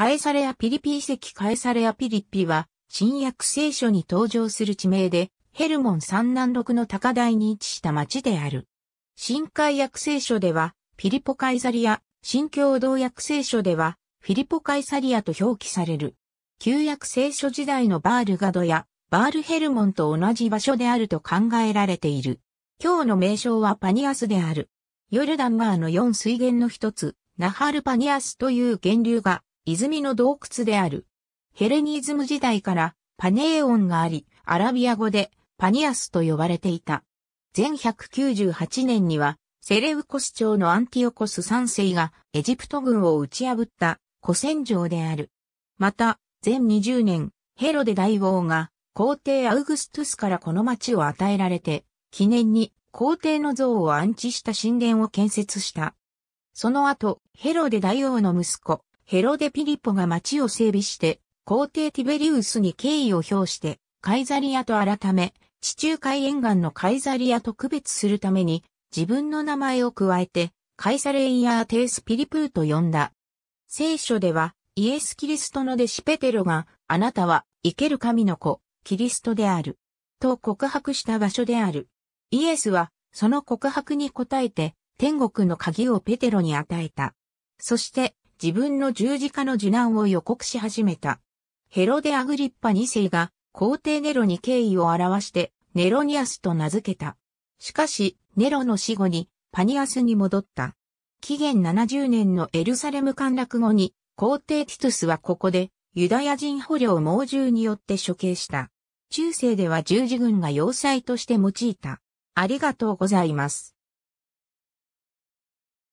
カエサレアピリピ遺跡カエサレアピリピは、新約聖書に登場する地名で、ヘルモン三南六の高台に位置した町である。新海約聖書では、ピリポカイザリア、新共同約聖書では、フィリポカイサリアと表記される。旧約聖書時代のバールガドや、バールヘルモンと同じ場所であると考えられている。今日の名称はパニアスである。ヨルダン川の4水源の一つ、ナハルパニアスという源流が泉の洞窟である。ヘレニズム時代からパネーオンがあり、アラビア語でパニアスと呼ばれていた。前198年には、セレウコス朝のアンティオコス3世がエジプト軍を打ち破った古戦場である。また、前20年、ヘロデ大王が皇帝アウグストゥスからこの町を与えられて、記念に皇帝の像を安置した神殿を建設した。その後、ヘロデ大王の息子、ヘロデ・ピリポが町を整備して、皇帝ティベリウスに敬意を表して、カイザリアと改め、地中海沿岸のカイザリアと区別するために、自分の名前を加えて、カイサレイヤーテースピリプーと呼んだ。聖書では、イエス・キリストの弟子ペテロが、あなたは、生ける神の子、キリストである。と告白した場所である。イエスは、その告白に応えて、天国の鍵をペテロに与えた。そして、自分の十字架の受難を予告し始めた。ヘロデ・アグリッパ2世が皇帝ネロに敬意を表してネロニアスと名付けた。しかし、ネロの死後にパニアスに戻った。紀元70年のエルサレム陥落後に皇帝ティトゥスはここでユダヤ人捕虜を猛獣によって処刑した。中世では十字軍が要塞として用いた。ありがとうございます。